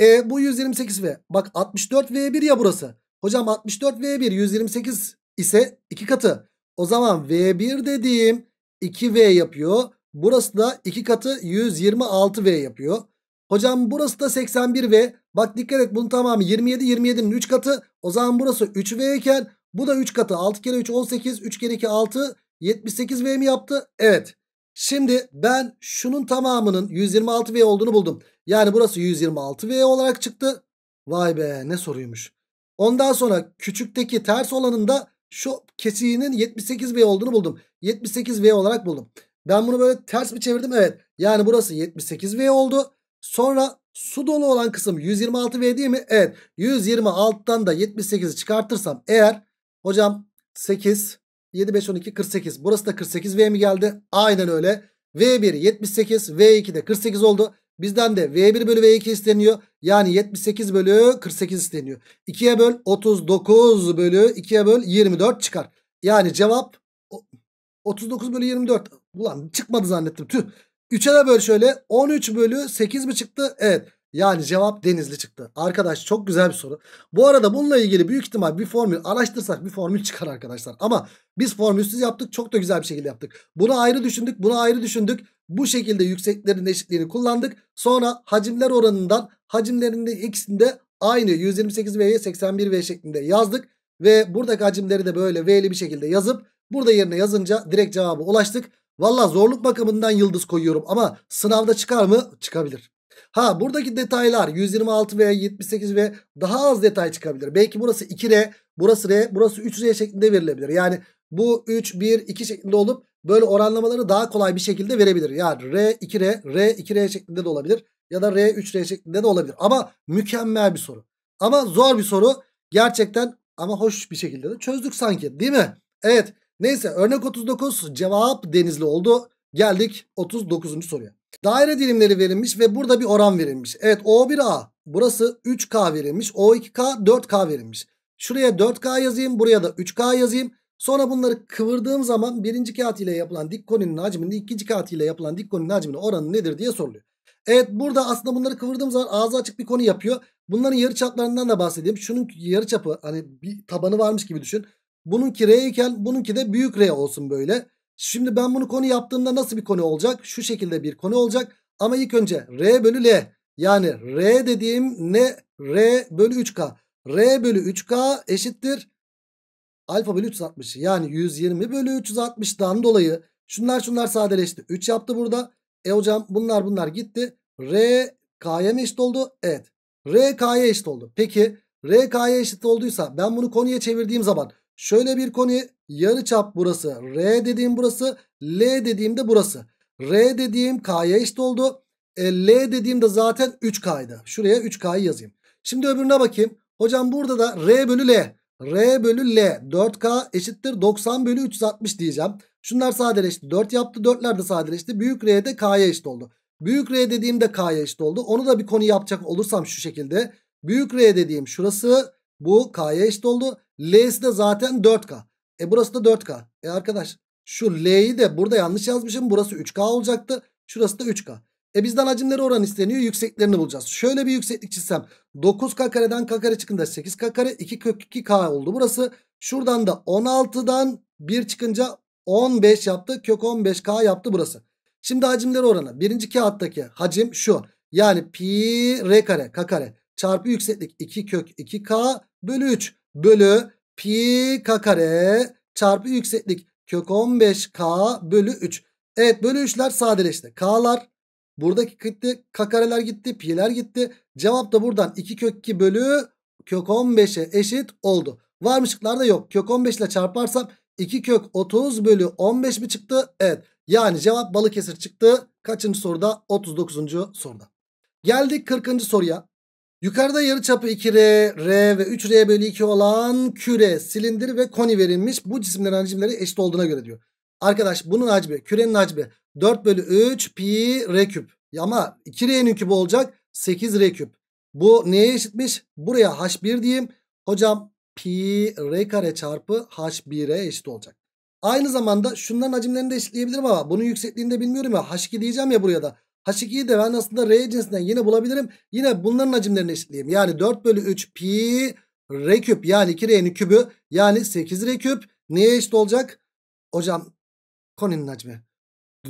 E bu 128 V. Bak 64 V1 ya burası. Hocam 64 V1 128 ise iki katı. O zaman V1 dediğim 2V yapıyor. Burası da 2 katı 126V yapıyor. Hocam burası da 81V. Bak dikkat et bunun tamamı 27 27'nin 3 katı. O zaman burası 3V iken bu da 3 katı. 6 kere 3 18 3 kere 2 6 78V mi yaptı? Evet. Şimdi ben şunun tamamının 126V olduğunu buldum. Yani burası 126V olarak çıktı. Vay be ne soruymuş. Ondan sonra küçükteki ters olanında. da şu kesiğinin 78V olduğunu buldum. 78V olarak buldum. Ben bunu böyle ters mi çevirdim? Evet. Yani burası 78V oldu. Sonra su dolu olan kısım 126V değil mi? Evet. 126'dan da 78'i çıkartırsam eğer hocam 8 7 5 12 48. Burası da 48V mi geldi? Aynen öyle. V1 78, V2 de 48 oldu. Bizden de V1 bölü V2 isteniyor. Yani 78 bölü 48 isteniyor. 2'ye böl 39 bölü 2'ye böl 24 çıkar. Yani cevap 39 bölü 24. Ulan çıkmadı zannettim tüh. 3'e de böl şöyle 13 bölü 8 mi çıktı? Evet. Yani cevap denizli çıktı. Arkadaş çok güzel bir soru. Bu arada bununla ilgili büyük ihtimal bir formül araştırsak bir formül çıkar arkadaşlar. Ama biz formülsüz yaptık çok da güzel bir şekilde yaptık. Bunu ayrı düşündük bunu ayrı düşündük. Bu şekilde yükseklerin eşitliğini kullandık. Sonra hacimler oranından hacimlerinin ikisinde aynı 128 V'ye 81 V şeklinde yazdık. Ve buradaki hacimleri de böyle V'li bir şekilde yazıp burada yerine yazınca direkt cevabı ulaştık. Valla zorluk bakımından yıldız koyuyorum ama sınavda çıkar mı? Çıkabilir. Ha buradaki detaylar 126 ve 78 ve daha az detay çıkabilir. Belki burası 2R, burası R, burası 3R şeklinde verilebilir. Yani bu 3, 1, 2 şeklinde olup böyle oranlamaları daha kolay bir şekilde verebilir. Yani R2R, R2R şeklinde de olabilir ya da R3R şeklinde de olabilir. Ama mükemmel bir soru. Ama zor bir soru. Gerçekten ama hoş bir şekilde de çözdük sanki değil mi? Evet neyse örnek 39 cevap denizli oldu. Geldik 39. soruya. Daire dilimleri verilmiş ve burada bir oran verilmiş. Evet O1A burası 3K verilmiş. O2K 4K verilmiş. Şuraya 4K yazayım buraya da 3K yazayım. Sonra bunları kıvırdığım zaman birinci kağıt ile yapılan dik koninin hacminde ikinci kağıt ile yapılan dik koninin hacminin oranı nedir diye soruluyor. Evet burada aslında bunları kıvırdığım zaman ağzı açık bir konu yapıyor. Bunların yarı çaplarından da bahsedeyim. Şunun yarı çapı hani bir tabanı varmış gibi düşün. Bununki R iken bununki de büyük R olsun böyle. Şimdi ben bunu konu yaptığımda nasıl bir konu olacak? Şu şekilde bir konu olacak. Ama ilk önce R bölü L. Yani R dediğim ne? R bölü 3K. R bölü 3K eşittir alfa bölü 360 yani 120 bölü 360'dan dolayı şunlar şunlar sadeleşti. 3 yaptı burada. E hocam bunlar bunlar gitti. R K'ya mı eşit oldu? Evet. R K'ya eşit oldu. Peki R K'ya eşit olduysa ben bunu konuya çevirdiğim zaman şöyle bir konu yarı çap burası. R dediğim burası. L dediğim de burası. R dediğim K'ya eşit oldu. E, L dediğim de zaten 3K'ydı. Şuraya 3K'yı yazayım. Şimdi öbürüne bakayım. Hocam burada da R bölü L. R bölü L 4K eşittir 90 bölü 360 diyeceğim. Şunlar sadeleşti. 4 yaptı. 4'ler de sadeleşti. Büyük R de K'ya eşit oldu. Büyük R dediğimde K'ya eşit oldu. Onu da bir konu yapacak olursam şu şekilde. Büyük R dediğim şurası bu K'ya eşit oldu. L'si de zaten 4K. E burası da 4K. E arkadaş şu L'yi de burada yanlış yazmışım. Burası 3K olacaktı. Şurası da 3K. E bizden hacimleri oran isteniyor. Yükseklerini bulacağız. Şöyle bir yükseklik çizsem. 9k kareden k kare çıkınca 8k kare 2 kök 2k oldu burası. Şuradan da 16'dan 1 çıkınca 15 yaptı. Kök 15k yaptı burası. Şimdi hacimleri oranı. Birinci kağıttaki hacim şu. Yani pi r kare k kare çarpı yükseklik 2 kök 2k bölü 3 bölü pi k kare çarpı yükseklik kök 15k bölü 3. Evet bölü 3'ler sadeleşti. K'lar Buradaki gitti. Kakareler gitti. Pi'ler gitti. Cevap da buradan 2 kök 2 bölü kök 15'e eşit oldu. Var da yok. Kök 15 ile çarparsam 2 kök 30 bölü 15 mi çıktı? Evet. Yani cevap Balıkesir çıktı. Kaçıncı soruda? 39. soruda. Geldik 40. soruya. Yukarıda yarı çapı 2R, R ve 3R bölü 2 olan küre, silindir ve koni verilmiş. Bu cisimlerin hacimleri eşit olduğuna göre diyor. Arkadaş bunun hacmi kürenin hacmi 4 bölü 3 pi r küp. Ama 2 r'nin kübü olacak 8 r küp. Bu neye eşitmiş? Buraya h1 diyeyim. Hocam pi r kare çarpı h1'e eşit olacak. Aynı zamanda şunların hacimlerini de eşitleyebilirim ama bunun yüksekliğini de bilmiyorum ya. H2 diyeceğim ya buraya da. H2'yi de ben aslında R cinsinden yine bulabilirim. Yine bunların hacimlerini eşitleyeyim. Yani 4 bölü 3 pi R küp yani 2R'nin kübü yani 8 R küp neye eşit olacak? Hocam Koninin hacmi.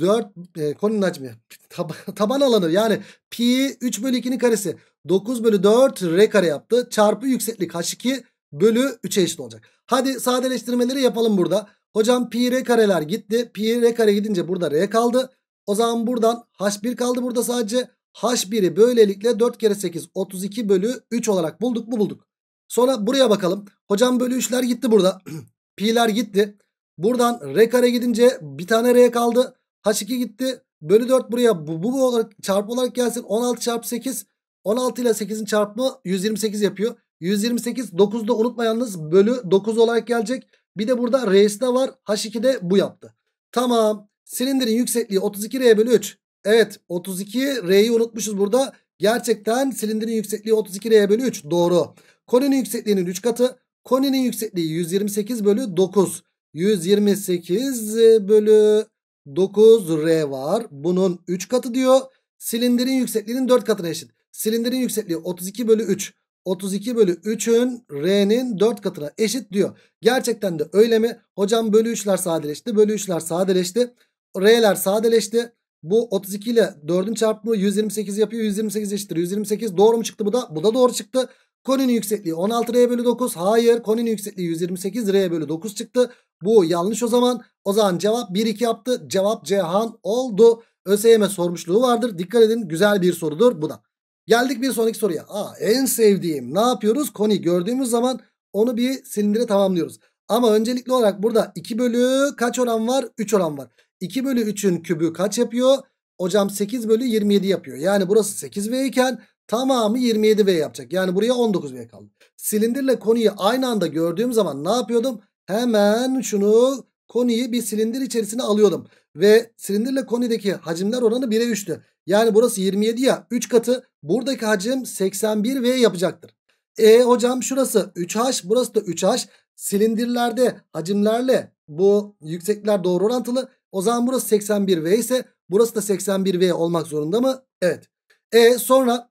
4 e, konunun hacmi tab taban alanı yani pi 3 bölü 2'nin karesi 9 bölü 4 r kare yaptı çarpı yükseklik h2 bölü 3'e eşit olacak. Hadi sadeleştirmeleri yapalım burada. Hocam pi r kareler gitti. Pi r kare gidince burada r kaldı. O zaman buradan h1 kaldı burada sadece. h1'i böylelikle 4 kere 8 32 bölü 3 olarak bulduk mu bulduk. Sonra buraya bakalım. Hocam bölü 3'ler gitti burada. Pi'ler gitti. Buradan R kare gidince bir tane R kaldı. H2 gitti. Bölü 4 buraya bu, bu olarak, çarpı olarak gelsin. 16 çarpı 8. 16 ile 8'in çarpımı 128 yapıyor. 128 9 da unutma yalnız bölü 9 olarak gelecek. Bir de burada R'si de var. H2'de bu yaptı. Tamam. Silindirin yüksekliği 32R bölü 3. Evet 32R'yi unutmuşuz burada. Gerçekten silindirin yüksekliği 32R bölü 3. Doğru. Koninin yüksekliğinin 3 katı. Koninin yüksekliği 128 bölü 9. 128 e, bölü 9R var. Bunun 3 katı diyor. Silindirin yüksekliğinin 4 katına eşit. Silindirin yüksekliği 32 bölü 3. 32 bölü 3'ün R'nin 4 katına eşit diyor. Gerçekten de öyle mi? Hocam bölü 3'ler sadeleşti. Bölü 3'ler sadeleşti. R'ler sadeleşti. Bu 32 ile 4'ün çarpımı 128 yapıyor. 128 eşittir. 128 doğru mu çıktı bu da? Bu da doğru çıktı. Koninin yüksekliği 16 R bölü 9. Hayır koninin yüksekliği 128 R bölü 9 çıktı. Bu yanlış o zaman. O zaman cevap 1-2 yaptı. Cevap Cihan oldu. ÖSYM sormuşluğu vardır. Dikkat edin güzel bir sorudur bu da. Geldik bir sonraki soruya. Aa, en sevdiğim ne yapıyoruz? Koni gördüğümüz zaman onu bir silindire tamamlıyoruz. Ama öncelikli olarak burada 2 bölü kaç oran var? 3 oran var. 2 bölü 3'ün kübü kaç yapıyor? Hocam 8 bölü 27 yapıyor. Yani burası 8V iken Tamamı 27V yapacak. Yani buraya 19V kaldı. Silindirle konuyu aynı anda gördüğüm zaman ne yapıyordum? Hemen şunu koniyi bir silindir içerisine alıyordum. Ve silindirle konideki hacimler oranı 1'e 3'tü. Yani burası 27 ya 3 katı buradaki hacim 81V yapacaktır. E hocam şurası 3H burası da 3H. Silindirlerde hacimlerle bu yüksekler doğru orantılı. O zaman burası 81V ise burası da 81V olmak zorunda mı? Evet. E sonra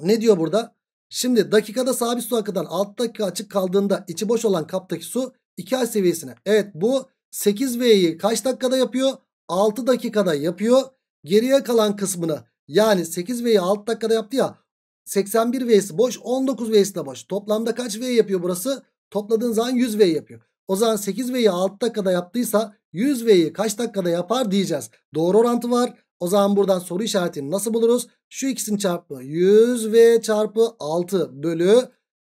ne diyor burada? Şimdi dakikada sabit su akıdan 6 dakika açık kaldığında içi boş olan kaptaki su 2A seviyesine. Evet bu 8V'yi kaç dakikada yapıyor? 6 dakikada yapıyor. Geriye kalan kısmını yani 8V'yi 6 dakikada yaptı ya 81 V'si boş 19 V'si de boş. Toplamda kaç V yapıyor burası? Topladığın zaman 100 V yapıyor. O zaman 8 V'yi 6 dakikada yaptıysa 100 V'yi kaç dakikada yapar diyeceğiz. Doğru orantı var. O zaman buradan soru işaretini nasıl buluruz? Şu ikisinin çarpımı 100 v çarpı 6 bölü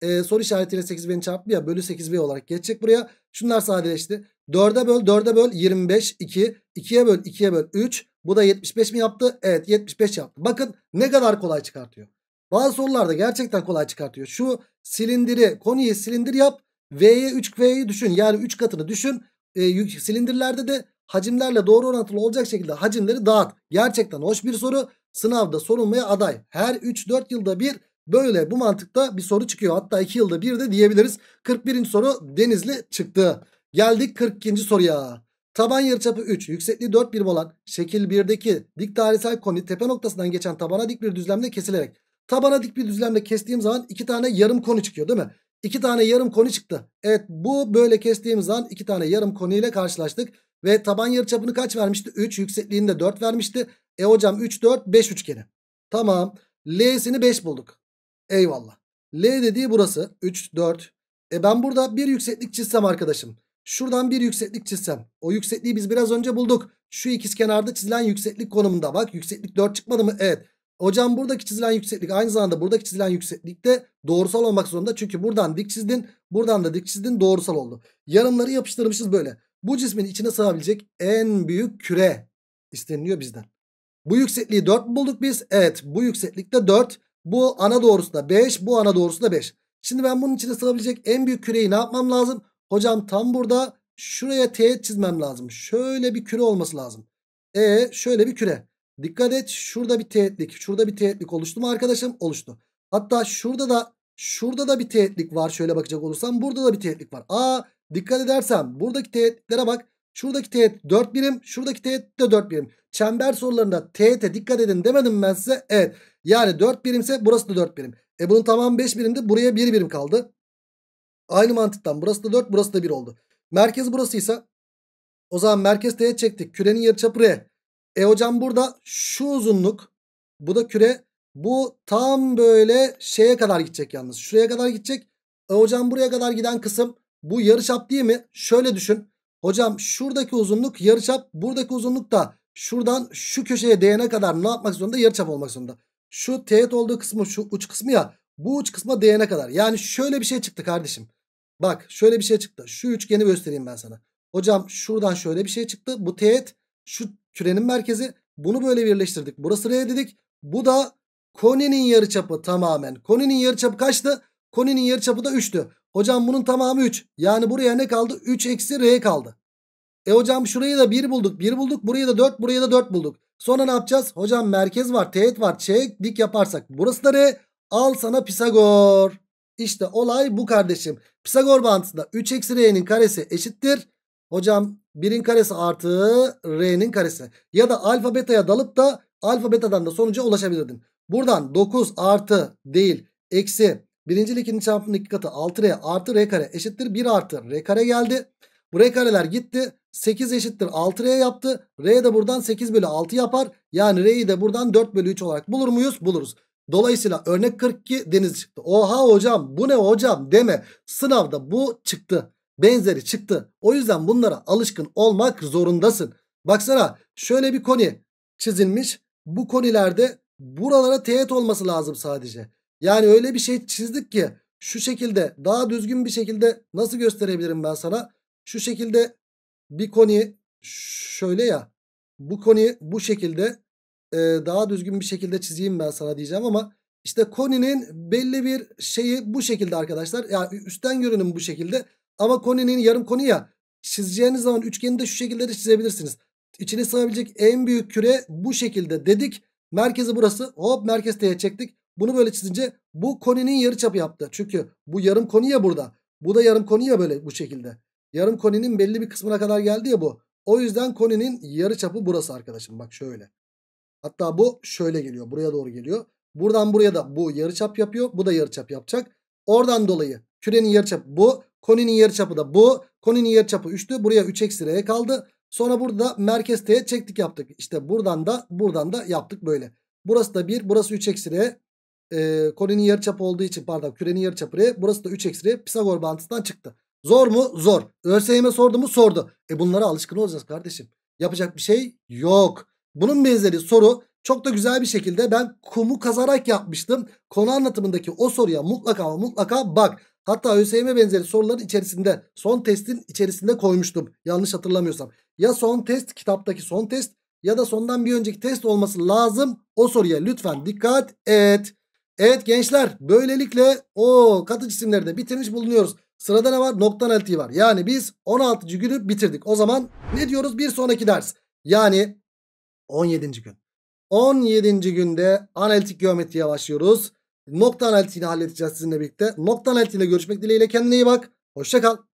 e, soru işaretiyle 8 beni çarptı ya bölü 8 v olarak geçecek buraya. Şunlar sadeleşti. 4'e böl 4'e böl 25 2 2'ye böl 2'ye böl 3 bu da 75 mi yaptı? Evet 75 yaptı. Bakın ne kadar kolay çıkartıyor. Bazı sorularda gerçekten kolay çıkartıyor. Şu silindiri konuyu silindir yap. V'ye 3V'yi düşün. Yani 3 katını düşün. E, silindirlerde de hacimlerle doğru orantılı olacak şekilde hacimleri dağıt. Gerçekten hoş bir soru. Sınavda sorulmaya aday. Her 3-4 yılda bir böyle bu mantıkta bir soru çıkıyor. Hatta 2 yılda bir de diyebiliriz. 41. soru Denizli çıktı. Geldik 42. soruya. Taban yarıçapı 3, yüksekliği 4 birim olan şekil 1'deki dik dairesel koni tepe noktasından geçen tabana dik bir düzlemde kesilerek. Tabana dik bir düzlemde kestiğim zaman 2 tane yarım koni çıkıyor değil mi? 2 tane yarım koni çıktı. Evet bu böyle kestiğimiz zaman 2 tane yarım koni ile karşılaştık. Ve taban yarıçapını kaç vermişti? 3 yüksekliğini de 4 vermişti. E hocam 3 4 5 üçgeni. Tamam. L'sini 5 bulduk. Eyvallah. L dediği burası 3 4. E ben burada bir yükseklik çizsem arkadaşım. Şuradan bir yükseklik çizsem. O yüksekliği biz biraz önce bulduk. Şu ikiz kenarda çizilen yükseklik konumunda. Bak yükseklik 4 çıkmadı mı? Evet. Hocam buradaki çizilen yükseklik aynı zamanda buradaki çizilen yükseklik de doğrusal olmak zorunda. Çünkü buradan dik çizdin. Buradan da dik çizdin. Doğrusal oldu. Yarımları yapıştırmışız böyle bu cismin içine sığabilecek en büyük küre isteniliyor bizden. Bu yüksekliği 4 mu bulduk biz? Evet bu yükseklikte 4. Bu ana doğrusunda 5. Bu ana doğrusunda 5. Şimdi ben bunun içine sığabilecek en büyük küreyi ne yapmam lazım? Hocam tam burada şuraya teğet çizmem lazım. Şöyle bir küre olması lazım. E şöyle bir küre. Dikkat et şurada bir teğetlik. Şurada bir teğetlik oluştu mu arkadaşım? Oluştu. Hatta şurada da şurada da bir teğetlik var. Şöyle bakacak olursam burada da bir teğetlik var. Aa Dikkat edersen buradaki teğetlere bak. Şuradaki teğet 4 birim. Şuradaki teğet de 4 birim. Çember sorularında teğete dikkat edin demedim ben size. Evet. Yani 4 birimse burası da 4 birim. E bunun tamamı 5 birimdi. Buraya 1 birim kaldı. Aynı mantıktan burası da 4 burası da 1 oldu. Merkez burasıysa o zaman merkez teğet çektik. Kürenin yarıçapı R. E hocam burada şu uzunluk bu da küre bu tam böyle şeye kadar gidecek yalnız. Şuraya kadar gidecek. E hocam buraya kadar giden kısım bu yarıçap değil mi? Şöyle düşün. Hocam şuradaki uzunluk yarıçap, buradaki uzunluk da şuradan şu köşeye değene kadar ne yapmak zorunda? Yarıçap olmak zorunda. Şu teğet olduğu kısmı şu uç kısmı ya. Bu uç kısma değene kadar. Yani şöyle bir şey çıktı kardeşim. Bak şöyle bir şey çıktı. Şu üçgeni göstereyim ben sana. Hocam şuradan şöyle bir şey çıktı. Bu teğet şu kürenin merkezi. Bunu böyle birleştirdik. Burası R dedik. Bu da koninin yarıçapı tamamen. Koninin yarıçapı kaçtı? Koninin yarıçapı da 3'tü. Hocam bunun tamamı 3. Yani buraya ne kaldı? 3 eksi r kaldı. E hocam şurayı da 1 bulduk. 1 bulduk. Buraya da 4. Buraya da 4 bulduk. Sonra ne yapacağız? Hocam merkez var. Teğet var. Çek dik yaparsak. Burası da r. Al sana Pisagor. İşte olay bu kardeşim. Pisagor bağıntısında 3 eksi r'nin karesi eşittir. Hocam 1'in karesi artı r'nin karesi. Ya da alfa beta'ya dalıp da alfa beta'dan da sonuca ulaşabilirdin. Buradan 9 artı değil eksi Birinci ikinci çarpımın katı 6R artı R kare eşittir 1 artı R kare geldi. Bu R kareler gitti. 8 eşittir 6R yaptı. R de buradan 8 bölü 6 yapar. Yani R'yi de buradan 4 bölü 3 olarak bulur muyuz? Buluruz. Dolayısıyla örnek 42 deniz çıktı. Oha hocam bu ne hocam deme. Sınavda bu çıktı. Benzeri çıktı. O yüzden bunlara alışkın olmak zorundasın. Baksana şöyle bir koni çizilmiş. Bu konilerde buralara teğet olması lazım sadece. Yani öyle bir şey çizdik ki şu şekilde daha düzgün bir şekilde nasıl gösterebilirim ben sana? Şu şekilde bir koni şöyle ya bu koni bu şekilde e, daha düzgün bir şekilde çizeyim ben sana diyeceğim ama işte koninin belli bir şeyi bu şekilde arkadaşlar. Yani üstten görünüm bu şekilde ama koninin yarım koni ya çizeceğiniz zaman üçgeni de şu şekilde de çizebilirsiniz. İçine sığabilecek en büyük küre bu şekilde dedik. Merkezi burası hop merkez T'ye çektik. Bunu böyle çizince bu koninin yarı çapı yaptı. Çünkü bu yarım koni ya burada. Bu da yarım koni ya böyle bu şekilde. Yarım koninin belli bir kısmına kadar geldi ya bu. O yüzden koninin yarı çapı burası arkadaşım. Bak şöyle. Hatta bu şöyle geliyor. Buraya doğru geliyor. Buradan buraya da bu yarı çap yapıyor. Bu da yarı çap yapacak. Oradan dolayı kürenin yarı yarıçapı bu. Koninin yarı çapı da bu. Koninin yarı çapı 3'tü. Buraya 3 eksi r kaldı. Sonra burada merkez t'ye çektik yaptık. İşte buradan da buradan da yaptık böyle. Burası da 1. Burası 3 eksi r e, ee, koninin yarıçapı olduğu için pardon kürenin yarıçapı R. Burası da 3 eksi R. Pisagor bağıntısından çıktı. Zor mu? Zor. ÖSYM sordu mu? Sordu. E bunlara alışkın olacağız kardeşim. Yapacak bir şey yok. Bunun benzeri soru çok da güzel bir şekilde ben kumu kazarak yapmıştım. Konu anlatımındaki o soruya mutlaka mutlaka bak. Hatta ÖSYM benzeri soruların içerisinde son testin içerisinde koymuştum. Yanlış hatırlamıyorsam. Ya son test kitaptaki son test ya da sondan bir önceki test olması lazım. O soruya lütfen dikkat et. Evet gençler böylelikle o katı cisimleri de bitirmiş bulunuyoruz. Sırada ne var? Nokta analitiği var. Yani biz 16. günü bitirdik. O zaman ne diyoruz? Bir sonraki ders. Yani 17. gün. 17. günde analitik geometriye başlıyoruz. Nokta analitiğini halledeceğiz sizinle birlikte. Nokta analitiğiyle görüşmek dileğiyle kendine iyi bak. Hoşçakal.